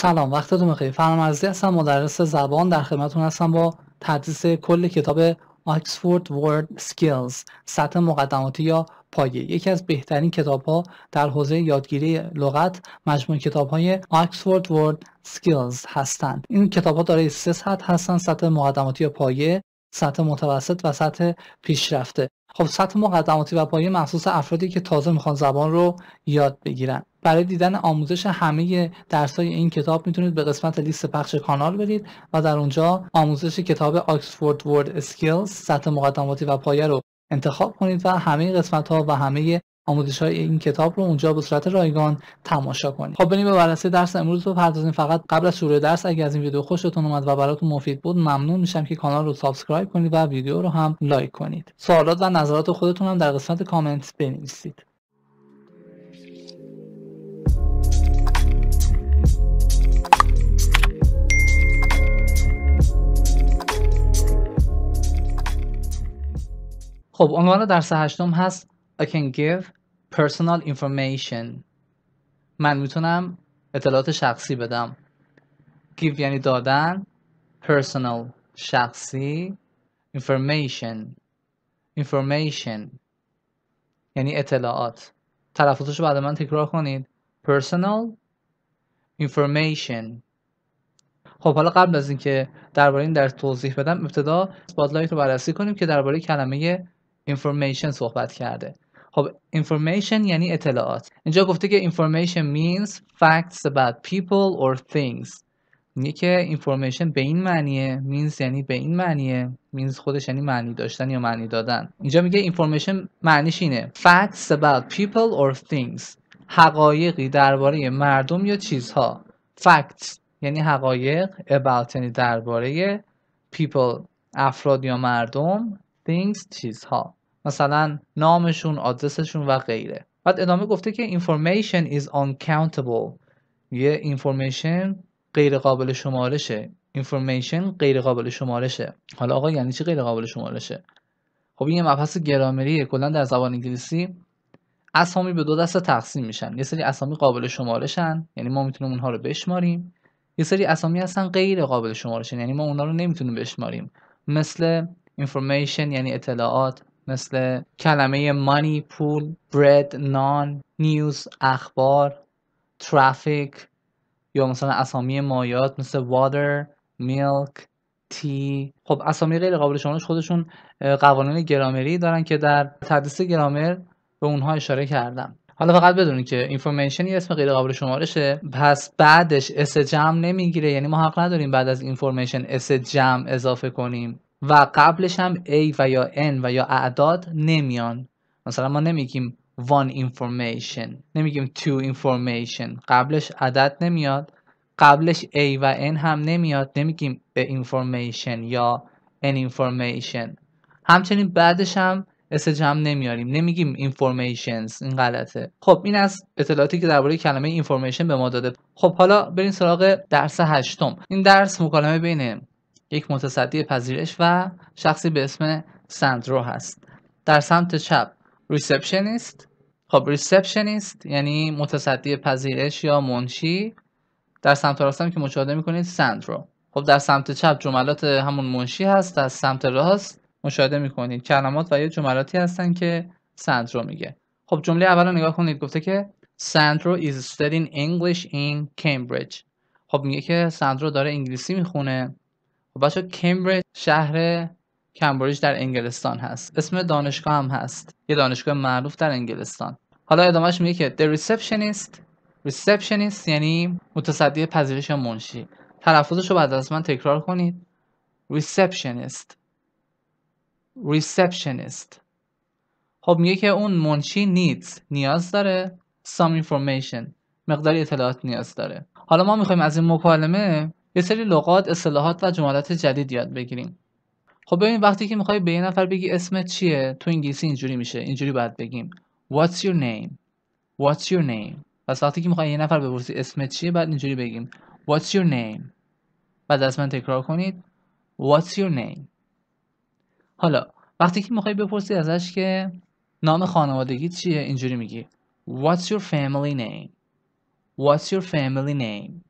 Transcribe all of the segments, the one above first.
سلام وقتتون بخیر فرمزدی هستم مدرس زبان در خدمتتون هستم با تدریس کل کتاب آکسفورد ورد سکیلز سطح مقدماتی یا پایه یکی از بهترین کتاب ها در حوزه یادگیری لغت مجموع کتاب های آکسفورد ورد سکیلز هستند این کتاب ها دارای سه سطح هستند سطح مقدماتی یا پایه سطح متوسط و سطح پیشرفته خب سطح مقدماتی و پایه مخصوص افرادی که تازه میخوان زبان رو یاد بگیرن برای دیدن آموزش همه های این کتاب میتونید به قسمت لیست پخش کانال برید و در اونجا آموزش کتاب آکسفورد ورد اسکیلز سطح مقدماتی و پایه رو انتخاب کنید و همه قسمت ها و همه آموزش های این کتاب رو اونجا به صورت رایگان تماشا کنید خب بریم به بررسی درس امروز بپردازیم فقط قبل از شروع درس اگر از این ویدیو خوشتون اومد و براتون مفید بود ممنون میشم که کانال رو سابسکرایب کنید و ویدیو رو هم لایک کنید سوالات و نظرات خودتون هم در قسمت کامنت بنویسید خب عنوان درس هشتم هست I can give personal information من میتونم اطلاعات شخصی بدم give یعنی دادن personal شخصی information information یعنی اطلاعات تلفظش رو بعد من تکرار کنید personal information خب حالا قبل از اینکه درباره این درس توضیح بدم ابتدا اسپاتلایت رو بررسی کنیم که درباره کلمه information صحبت کرده خب information یعنی اطلاعات اینجا گفته که information means facts about people or things میگه که information به این معنیه means یعنی به این معنیه means خودش یعنی معنی داشتن یا معنی دادن اینجا میگه information معنیش اینه facts about people or things حقایقی درباره مردم یا چیزها facts یعنی حقایق about یعنی درباره people افراد یا مردم things چیزها مثلا نامشون آدرسشون و غیره بعد ادامه گفته که information is uncountable یه information غیر قابل شمارشه information غیر قابل شمارشه حالا آقا یعنی چی غیر قابل شمارشه خب این یه مبحث گرامریه کلا در زبان انگلیسی اسامی به دو دسته تقسیم میشن یه سری اسامی قابل شمارشن یعنی ما میتونیم اونها رو بشماریم یه سری اسامی هستن غیر قابل شمارشن یعنی ما اونها رو نمیتونیم بشماریم مثل information یعنی اطلاعات مثل کلمه مانی پول برد نان نیوز اخبار ترافیک یا مثلا اسامی مایات مثل وادر میلک تی خب اسامی غیر قابل شمارش خودشون قوانین گرامری دارن که در تدریس گرامر به اونها اشاره کردم حالا فقط بدونید که اینفورمیشن یه اسم غیر قابل شمارشه پس بعدش اس جمع نمیگیره یعنی ما حق نداریم بعد از اینفورمیشن اس جمع اضافه کنیم و قبلش هم A و یا N و یا اعداد نمیان مثلا ما نمیگیم one information نمیگیم two information قبلش عدد نمیاد قبلش A و N هم نمیاد نمیگیم به information یا an information همچنین بعدش هم اس جمع نمیاریم نمیگیم informations این غلطه خب این از اطلاعاتی که درباره کلمه information به ما داده خب حالا بریم سراغ درس هشتم این درس مکالمه بین یک متصدی پذیرش و شخصی به اسم سندرو هست در سمت چپ ریسپشنیست خب ریسپشنیست یعنی متصدی پذیرش یا منشی در سمت راست هم که مشاهده میکنید سندرو خب در سمت چپ جملات همون منشی هست در سمت راست مشاهده میکنید کلمات و یا جملاتی هستن که سندرو میگه خب جمله اول رو نگاه کنید گفته که سندرو is studying English in Cambridge خب میگه که سندرو داره انگلیسی میخونه خب کمبریج شهر کمبریج در انگلستان هست اسم دانشگاه هم هست یه دانشگاه معروف در انگلستان حالا ادامهش میگه که the receptionist receptionist یعنی متصدی پذیرش منشی تلفظش رو بعد از من تکرار کنید receptionist receptionist خب میگه که اون منشی needs نیاز داره some information مقداری اطلاعات نیاز داره حالا ما میخوایم از این مکالمه یه سری لغات اصطلاحات و جملات جدید یاد بگیریم خب ببین وقتی که میخوای به یه نفر بگی اسمت چیه تو انگلیسی اینجوری میشه اینجوری باید بگیم what's your name what's your name پس وقتی که میخوای یه نفر بپرسی اسمت چیه بعد اینجوری بگیم what's your name بعد از من تکرار کنید what's your name حالا وقتی که میخوای بپرسی ازش که نام خانوادگی چیه اینجوری میگی What's your family name? What's your family name?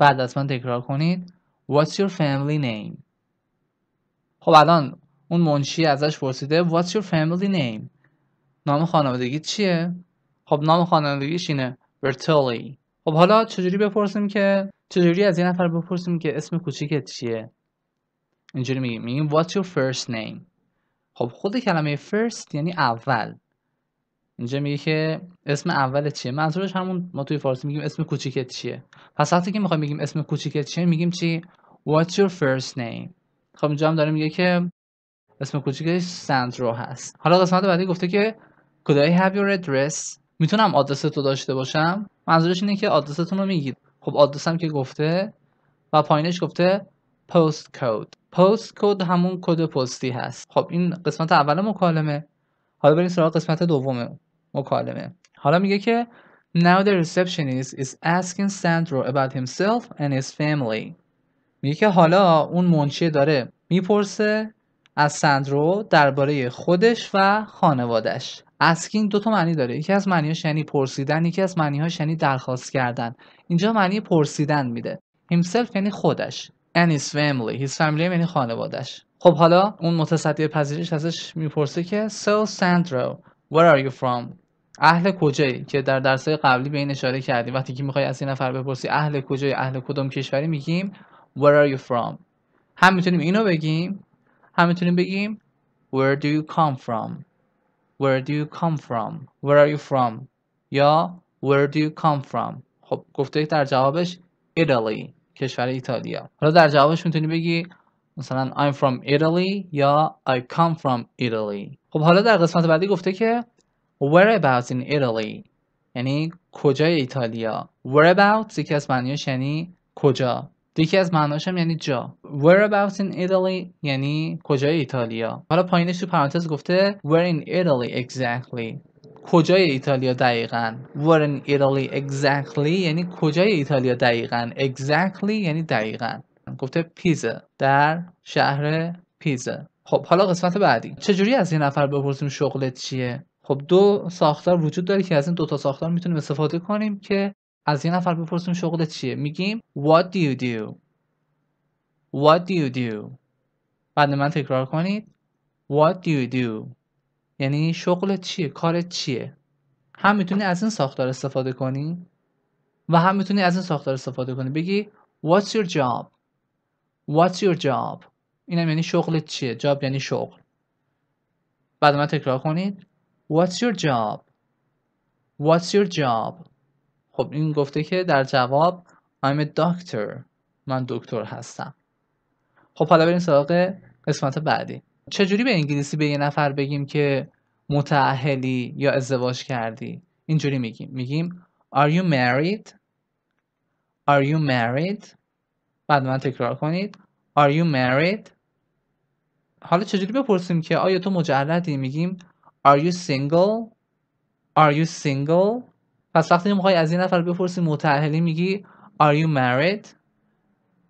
بعد از من تکرار کنید What's your family name خب الان اون منشی ازش پرسیده What's your family name نام خانوادگی چیه؟ خب نام خانوادگیش اینه Bertoli خب حالا چجوری بپرسیم که چجوری از یه نفر بپرسیم که اسم کوچیکت چیه اینجوری میگیم میگیم What's your first name خب خود کلمه first یعنی اول اینجا میگه که اسم اول چیه منظورش همون ما توی فارسی میگیم اسم کوچیکت چیه پس وقتی که میخوایم بگیم اسم کوچیکت چیه میگیم چی what's your first name خب اینجا هم داره میگه که اسم کوچیکش سندرو هست حالا قسمت بعدی گفته که could I have your address میتونم آدرس تو داشته باشم منظورش اینه که آدرستون رو میگید خب آدرسم که گفته و پایینش گفته پست کد پست کد همون کد پستی هست خب این قسمت اول مکالمه حالا بریم سراغ قسمت دومه مکالمه حالا میگه که Now the receptionist is asking Sandro about himself and his family. میگه که حالا اون منشی داره میپرسه از سندرو درباره خودش و خانوادش اسکین دو تا معنی داره یکی از معنیهاش یعنی پرسیدن یکی از معنیهاش یعنی درخواست کردن اینجا معنی پرسیدن میده himself یعنی خودش and his family his family یعنی خانوادش خب حالا اون متصدی پذیرش ازش میپرسه که so Sandro Where are you from اهل کجایی که در درس قبلی به این اشاره کردیم وقتی که میخوای از این نفر بپرسی اهل کجایی اهل کدوم کشوری میگیم Where are you from هم میتونیم اینو بگیم هم میتونیم بگیم Where do you come from Where do you come from Where are you from یا Where do you come from خب گفته در جوابش Italy کشور ایتالیا حالا در جوابش میتونی بگی مثلا I'm from Italy یا I come from Italy خب حالا در قسمت بعدی گفته که whereabouts in Italy یعنی کجای ایتالیا whereabouts یکی از معنیش یعنی کجا یکی از معناش هم یعنی جا whereabouts in Italy یعنی کجای ایتالیا حالا پایینش تو پرانتز گفته where in Italy exactly کجای ایتالیا دقیقا where in Italy exactly یعنی کجای ایتالیا دقیقا exactly یعنی دقیقا گفته پیزه در شهر پیزه خب حالا قسمت بعدی چجوری از یه نفر بپرسیم شغلت چیه خب دو ساختار وجود داره که از این دوتا ساختار میتونیم استفاده کنیم که از یه نفر بپرسیم شغلت چیه میگیم what do you do what do you do بعد من تکرار کنید what do you do یعنی شغلت چیه کار چیه هم میتونی از این ساختار استفاده کنی و هم میتونی از این ساختار استفاده کنی بگی what's your job What's your job اینم یعنی شغل چیه جاب یعنی شغل بعد من تکرار کنید What's your job What's your job خب این گفته که در جواب I'm a doctor من دکتر هستم خب حالا بریم سراغ قسمت بعدی چجوری به انگلیسی به یه نفر بگیم که متعهلی یا ازدواج کردی اینجوری میگیم میگیم Are you married Are you married بعد من تکرار کنید Are you married? حالا چجوری بپرسیم که آیا تو مجردی میگیم Are you single? Are you single? پس وقتی میخوای از این نفر بپرسی متعهلی میگی Are you married?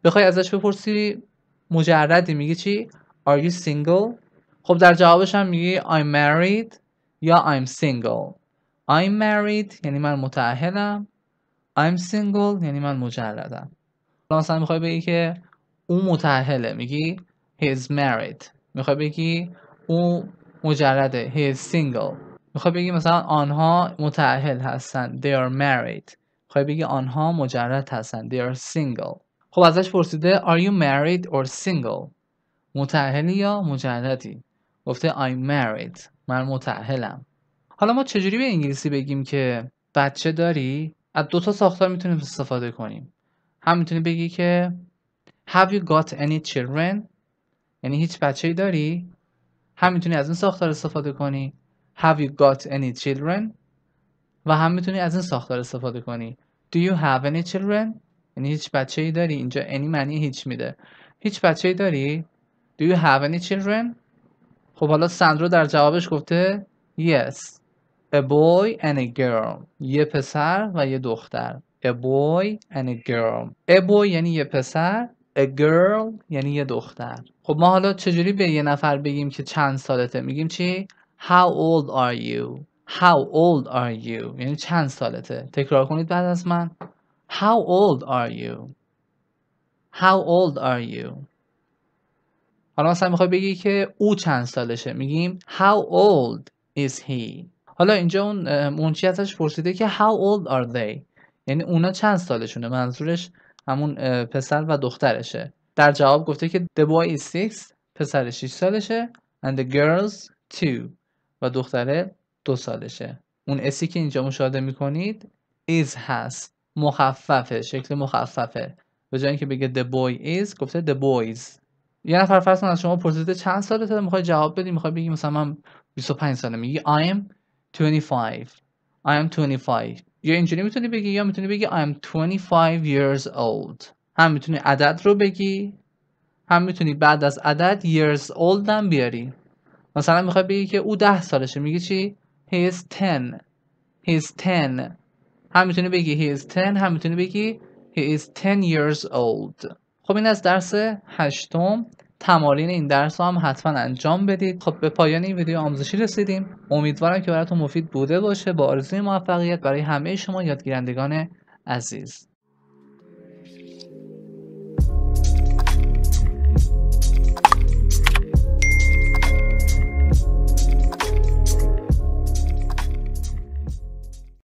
بخوای ازش بپرسی مجردی میگی چی؟ Are you single? خب در جوابش هم میگی I'm married یا I'm single I'm married یعنی من متعهلم I'm single یعنی من مجردم مثلا میخوای بگی که او متعهله میگی is married میخوای بگی او مجرده he is single میخوای بگی مثلا آنها متعهل هستند they are married میخوای بگی آنها مجرد هستند they are single خب ازش پرسیده are you married or single متعهلی یا مجردی گفته I'm married من متعهلم حالا ما چجوری به انگلیسی بگیم که بچه داری از دو تا ساختار میتونیم استفاده کنیم هم میتونی بگی که Have you got any children? یعنی هیچ بچه ای داری؟ هم میتونی از این ساختار استفاده کنی Have you got any children? و هم میتونی از این ساختار استفاده کنی Do you have any children? یعنی هیچ بچه ای داری؟ اینجا any معنی هیچ میده هیچ بچه ای داری؟ Do you have any children? خب حالا سندرو در جوابش گفته Yes A boy and a girl یه پسر و یه دختر a boy and a girl a boy یعنی یه پسر a girl یعنی یه دختر خب ما حالا چجوری به یه نفر بگیم که چند سالته میگیم چی how old are you how old are you یعنی چند سالته تکرار کنید بعد از من how old are you how old are you حالا مثلا میخوای بگی که او چند سالشه میگیم how old is he حالا اینجا اون منشی ازش پرسیده که how old are they یعنی اونا چند سالشونه منظورش همون پسر و دخترشه در جواب گفته که the boy is 6 پسر 6 سالشه and the girls two و دختره دو سالشه اون اسی که اینجا مشاهده میکنید is هست مخففه شکل مخففه به جای اینکه بگه the boy is گفته the boys یه نفر فرض از شما پرسیده چند سالته میخوای جواب بدی میخوای بگی مثلا من 25 ساله میگی I am 25 I am 25 یا اینجوری میتونی بگی یا میتونی بگی I'm 25 years old هم میتونی عدد رو بگی هم میتونی بعد از عدد years old هم بیاری مثلا میخوای بگی که او ده سالشه میگی چی he is 10 he is 10 هم میتونی بگی he is 10 هم میتونی بگی he is 10 years old خب این از درس هشتم تمارین این درس رو هم حتما انجام بدید خب به پایان این ویدیو آموزشی رسیدیم امیدوارم که براتون مفید بوده باشه با آرزوی موفقیت برای همه شما یادگیرندگان عزیز